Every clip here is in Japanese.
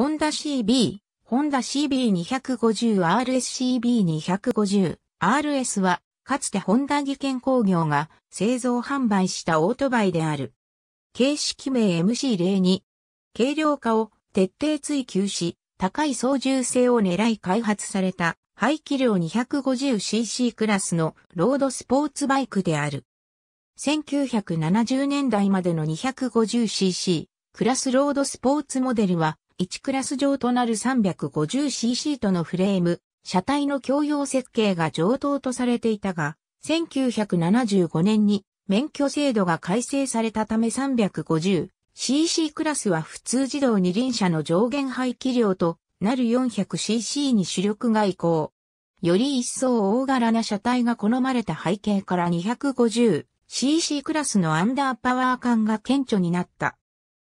ホンダ CB、ホンダ CB250RSCB250。RS は、かつてホンダ技研工業が製造販売したオートバイである。形式名 MC02。軽量化を徹底追求し、高い操縦性を狙い開発された、排気量 250cc クラスのロードスポーツバイクである。1970年代までの 250cc クラスロードスポーツモデルは1クラス上となる 350cc とのフレーム、車体の共用設計が上等とされていたが、1975年に免許制度が改正されたため 350cc クラスは普通自動二輪車の上限排気量となる 400cc に主力が移行。より一層大柄な車体が好まれた背景から 250cc クラスのアンダーパワー感が顕著になった。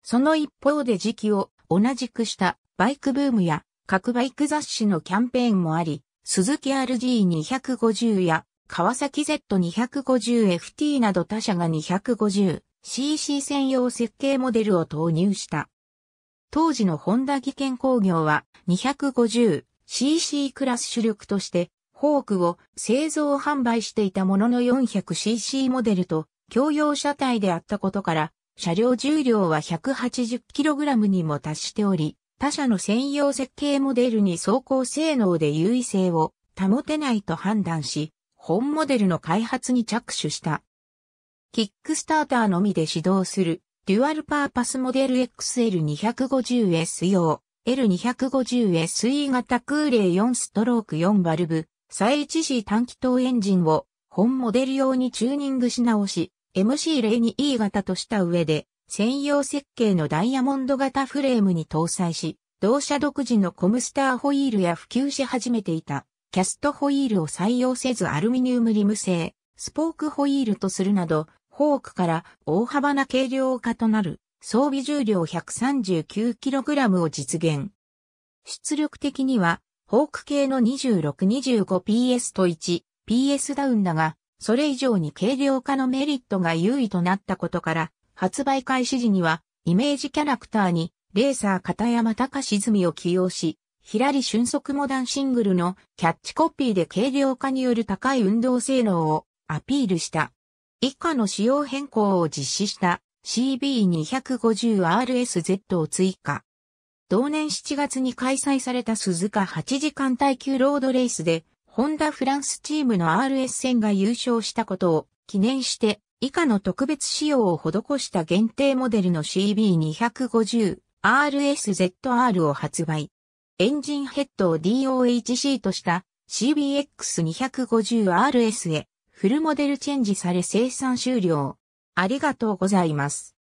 その一方で時期を同じくしたバイクブームや各バイク雑誌のキャンペーンもあり、鈴木 RG250 や川崎 Z250FT など他社が 250cc 専用設計モデルを投入した。当時のホンダ技研工業は 250cc クラス主力としてホークを製造販売していたものの 400cc モデルと共用車体であったことから車両重量は 180kg にも達しており、他社の専用設計モデルに走行性能で優位性を保てないと判断し、本モデルの開発に着手した。キックスターターのみで始動する、デュアルパーパスモデル XL250S 用、L250SE 型空冷4ストローク4バルブ、再 1C 短気筒エンジンを本モデル用にチューニングし直し、MC02E 型とした上で、専用設計のダイヤモンド型フレームに搭載し、同社独自のコムスターホイールや普及し始めていた、キャストホイールを採用せずアルミニウムリム製、スポークホイールとするなど、フォークから大幅な軽量化となる装備重量 139kg を実現。出力的には、フォーク系の 2625PS と 1PS ダウンだが、それ以上に軽量化のメリットが優位となったことから、発売開始時には、イメージキャラクターに、レーサー片山隆泉を起用し、り俊足モダンシングルのキャッチコピーで軽量化による高い運動性能をアピールした。以下の仕様変更を実施した CB250RSZ を追加。同年7月に開催された鈴鹿8時間耐久ロードレースでホンダフランスチームの RS 戦が優勝したことを記念して以下の特別仕様を施した限定モデルの CB250RSZR を発売。エンジンヘッドを DOHC とした CBX250RS へフルモデルチェンジされ生産終了。ありがとうございます。